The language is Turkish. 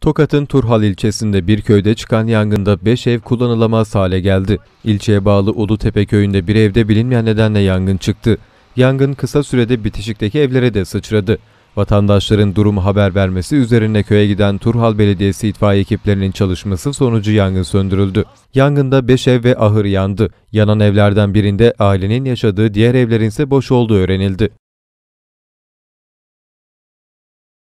Tokat'ın Turhal ilçesinde bir köyde çıkan yangında 5 ev kullanılamaz hale geldi. İlçeye bağlı Ulutepe köyünde bir evde bilinmeyen nedenle yangın çıktı. Yangın kısa sürede bitişikteki evlere de sıçradı. Vatandaşların durumu haber vermesi üzerine köye giden Turhal Belediyesi itfaiye ekiplerinin çalışması sonucu yangın söndürüldü. Yangında 5 ev ve ahır yandı. Yanan evlerden birinde ailenin yaşadığı diğer evlerin ise boş olduğu öğrenildi.